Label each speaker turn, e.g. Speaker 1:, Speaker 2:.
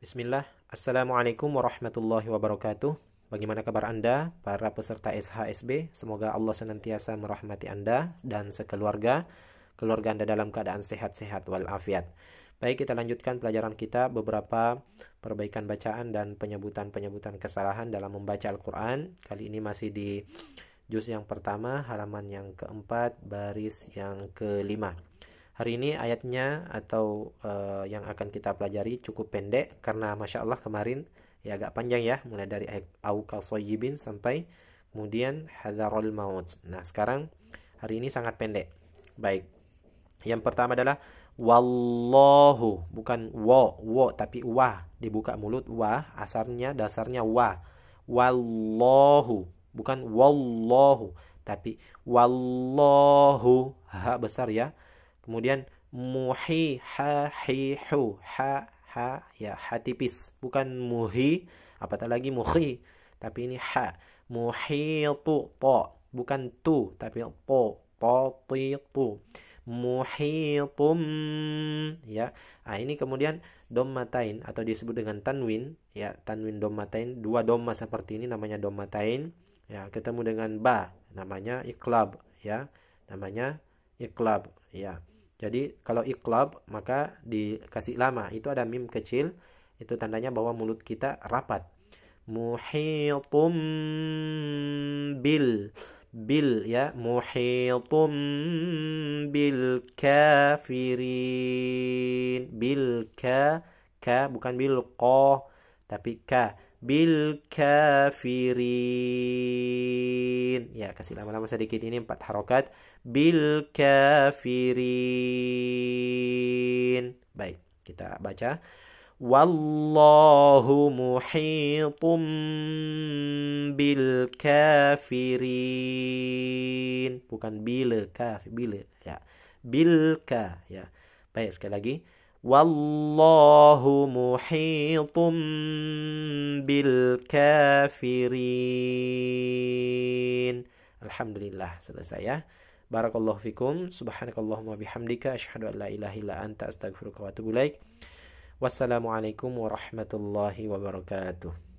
Speaker 1: Bismillah, Assalamualaikum warahmatullahi wabarakatuh. Bagaimana kabar Anda, para peserta SHSB? Semoga Allah senantiasa merahmati Anda dan sekeluarga. Keluarga Anda dalam keadaan sehat-sehat walafiat. Baik, kita lanjutkan pelajaran kita beberapa perbaikan bacaan dan penyebutan-penyebutan kesalahan dalam membaca Al-Quran. Kali ini masih di juz yang pertama, halaman yang keempat, baris yang kelima. Hari ini ayatnya atau uh, yang akan kita pelajari cukup pendek karena masya Allah kemarin ya agak panjang ya mulai dari aukasoyibin sampai kemudian hadarul maut. Nah sekarang hari ini sangat pendek. Baik. Yang pertama adalah wallahu bukan wo wo tapi wa dibuka mulut wa asarnya dasarnya wa wallahu bukan wallahu tapi wallahu ha besar ya Kemudian muhi ha hi hu ha ha ya ha tipis bukan muhi apatah lagi muhi tapi ini ha muhi tu po bukan tu tapi po po ti tu tum ya nah, ini kemudian dommatain atau disebut dengan tanwin ya tanwin dommatain dua doma seperti ini namanya dommatain ya ketemu dengan ba namanya iklab ya namanya iklab ya jadi kalau iklab maka dikasih lama itu ada mim kecil itu tandanya bahwa mulut kita rapat. Muhitum bil bil ya muhitum bil kafirin bil ka ka bukan bil qah tapi ka bil kafirin kasih lama-lama sedikit ini empat harokat bil kafirin baik kita baca wallahu muhitum bil kafirin bukan bil kafir bil ya bil ya baik sekali lagi Wallahu muhitum bil kafirin. Alhamdulillah selesai ya. Barakallahu fikum. Subhanakallahumma bihamdika. Asyhadu an la ilaha illa anta astagfiruka wa atubu ilaik. Wassalamualaikum warahmatullahi wabarakatuh.